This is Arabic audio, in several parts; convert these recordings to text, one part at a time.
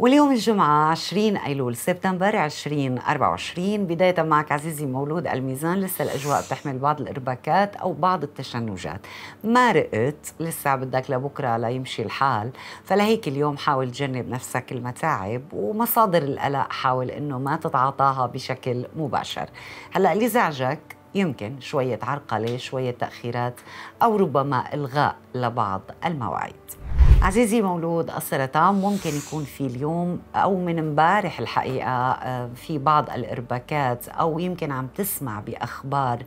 واليوم الجمعة 20 أيلول سبتمبر 2024 بداية معك عزيزي مولود الميزان لسه الأجواء بتحمل بعض الإرباكات أو بعض التشنجات ما رقت لسه بدك لبكرة ليمشي الحال فلهيك اليوم حاول تجنب نفسك المتاعب ومصادر القلق حاول إنه ما تتعاطاها بشكل مباشر هلأ اللي زعجك يمكن شوية عرقلة شوية تأخيرات أو ربما إلغاء لبعض المواعيد عزيزي مولود السرطان ممكن يكون في اليوم او من امبارح الحقيقه آه، في بعض الارباكات او يمكن عم تسمع باخبار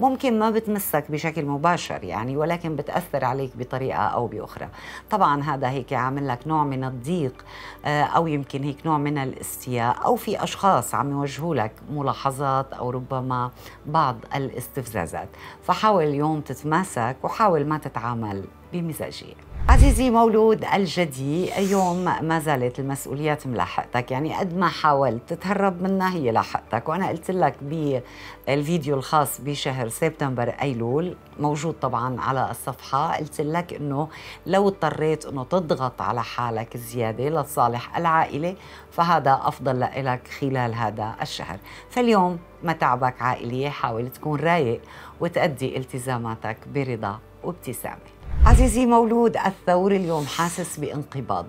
ممكن ما بتمسك بشكل مباشر يعني ولكن بتاثر عليك بطريقه او باخرى طبعا هذا هيك عامل لك نوع من الضيق آه، او يمكن هيك نوع من الاستياء او في اشخاص عم يوجهوا لك ملاحظات او ربما بعض الاستفزازات فحاول اليوم تتماسك وحاول ما تتعامل بمزاجيه عزيزي مولود الجدي يوم ما زالت المسؤوليات ملاحقتك يعني قد ما حاولت تتهرب منها هي لاحقتك وانا قلت لك بالفيديو الخاص بشهر سبتمبر ايلول موجود طبعا على الصفحه قلت لك انه لو اضطريت انه تضغط على حالك زياده لصالح العائله فهذا افضل لك خلال هذا الشهر فاليوم متاعبك عائليه حاول تكون رايق وتأدي التزاماتك برضا وابتسامه عزيزي مولود الثور اليوم حاسس بانقباض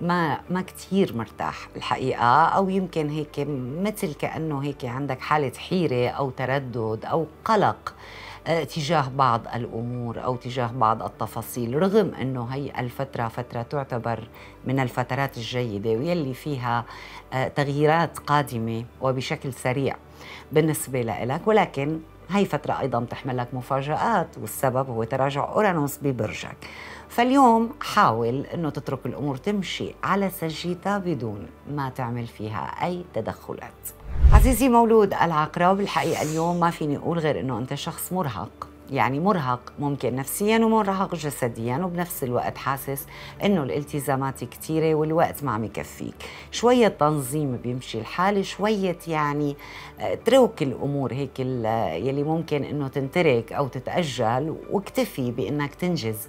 ما ما كثير مرتاح الحقيقه او يمكن هيك مثل كانه هيك عندك حاله حيره او تردد او قلق آه، تجاه بعض الامور او تجاه بعض التفاصيل رغم انه هي الفتره فتره تعتبر من الفترات الجيده واللي فيها آه، تغييرات قادمه وبشكل سريع بالنسبه لك ولكن هي فترة أيضا لك مفاجآت والسبب هو تراجع أورانوس ببرجك فاليوم حاول أنه تترك الأمور تمشي على سجيتها بدون ما تعمل فيها أي تدخلات عزيزي مولود العقرب الحقيقة اليوم ما فيني أقول غير أنه أنت شخص مرهق يعني مرهق ممكن نفسيا ومرهق جسديا وبنفس الوقت حاسس انه الالتزامات كثيره والوقت ما عم يكفيك شويه تنظيم بيمشي الحال شويه يعني اترك آه، الامور هيك آه، يلي ممكن انه تنترك او تتاجل واكتفي بانك تنجز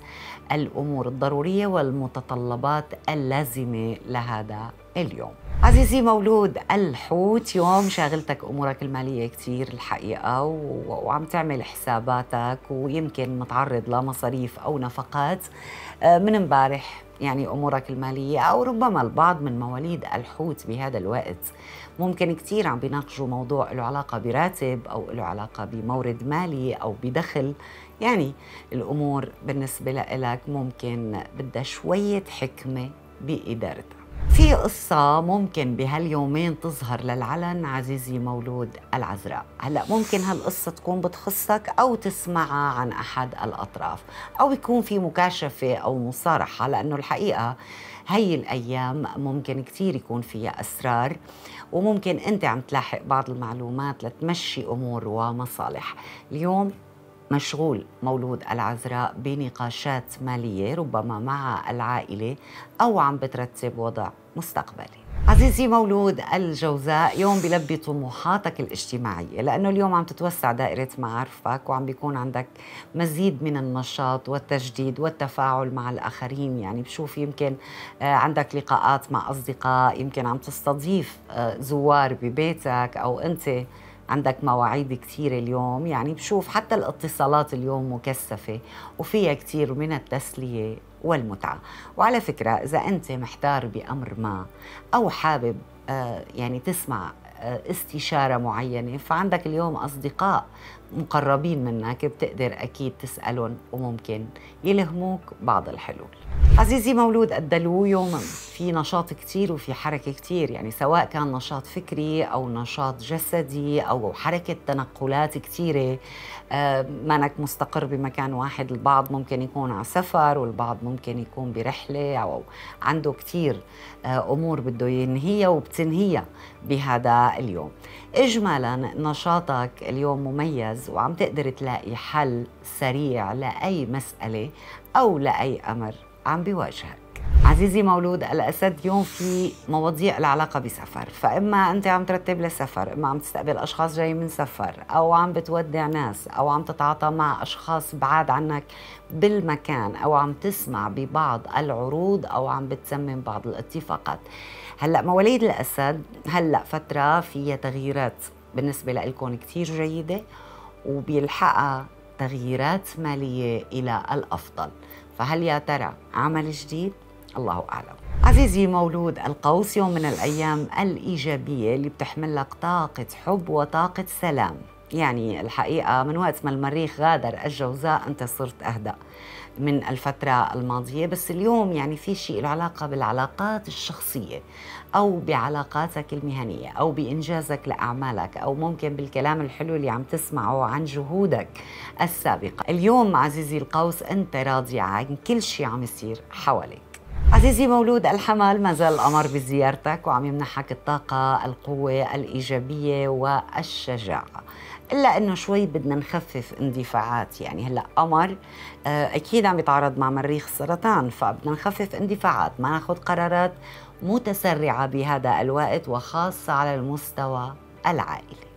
الامور الضروريه والمتطلبات اللازمه لهذا اليوم عزيزي مولود الحوت يوم شاغلتك امورك الماليه كثير الحقيقه و... وعم تعمل حساباتك ويمكن متعرض لمصاريف او نفقات آه، من امبارح يعني امورك الماليه او ربما البعض من مواليد الحوت بهذا الوقت ممكن كثير عم بيناقشوا موضوع له علاقه براتب او له علاقه بمورد مالي او بدخل يعني الامور بالنسبه لك ممكن بدها شويه حكمه بادارتها في قصة ممكن بهاليومين تظهر للعلن عزيزي مولود العذراء هلأ ممكن هالقصة تكون بتخصك أو تسمعها عن أحد الأطراف أو يكون في مكاشفة أو مصارحة لأنه الحقيقة هي الأيام ممكن كثير يكون فيها أسرار وممكن أنت عم تلاحق بعض المعلومات لتمشي أمور ومصالح اليوم مشغول مولود العذراء بنقاشات مالية ربما مع العائلة أو عم بترتب وضع مستقبلي عزيزي مولود الجوزاء يوم بلبي طموحاتك الاجتماعية لأنه اليوم عم تتوسع دائرة معارفك وعم بيكون عندك مزيد من النشاط والتجديد والتفاعل مع الآخرين يعني بشوف يمكن آه، عندك لقاءات مع أصدقاء يمكن عم تستضيف آه، زوار ببيتك أو أنت عندك مواعيد كثيرة اليوم يعني بشوف حتى الاتصالات اليوم مكثفة وفيها كثير من التسلية والمتعة وعلى فكرة إذا أنت محتار بأمر ما أو حابب آه، يعني تسمع آه، استشارة معينة فعندك اليوم أصدقاء مقربين منك بتقدر أكيد تسألهم وممكن يلهموك بعض الحلول عزيزي مولود الدلو يوم في نشاط كتير وفي حركة كتير يعني سواء كان نشاط فكري أو نشاط جسدي أو حركة تنقلات كتيرة آه، مانك مستقر بمكان واحد البعض ممكن يكون على سفر والبعض ممكن يكون برحلة أو عنده كتير آه، أمور بده ينهيها وبتنهيها بهذا اليوم إجمالا نشاطك اليوم مميز وعم تقدر تلاقي حل سريع لأي مسألة أو لأي أمر عم بيواجهك عزيزي مولود الأسد يوم في مواضيع العلاقة بسفر فإما أنت عم ترتب لسفر إما عم تستقبل أشخاص جاي من سفر أو عم بتودع ناس أو عم تتعاطى مع أشخاص بعاد عنك بالمكان أو عم تسمع ببعض العروض أو عم بتسمم بعض الاتفاقات هلأ مواليد الأسد هلأ فترة فيها تغييرات بالنسبة لكم كثير جيدة وبيلحقها تغييرات مالية إلى الأفضل فهل يا ترى عمل جديد؟ الله أعلم عزيزي مولود القوس يوم من الأيام الإيجابية اللي بتحمل لك طاقة حب وطاقة سلام يعني الحقيقة من وقت ما المريخ غادر الجوزاء أنت صرت أهدأ من الفترة الماضية بس اليوم يعني في شيء له علاقة بالعلاقات الشخصية أو بعلاقاتك المهنية أو بإنجازك لأعمالك أو ممكن بالكلام الحلو اللي عم تسمعه عن جهودك السابقة اليوم عزيزي القوس أنت راضي عن كل شيء عم يصير حواليك عزيزي مولود الحمل ما زال القمر بزيارتك وعم يمنحك الطاقة القوة الإيجابية والشجاعة الا انه شوي بدنا نخفف اندفاعات يعني هلا قمر آه، اكيد عم يتعرض مع مريخ سرطان فبدنا نخفف اندفاعات ما ناخذ قرارات متسرعه بهذا الوقت وخاصه على المستوى العائلي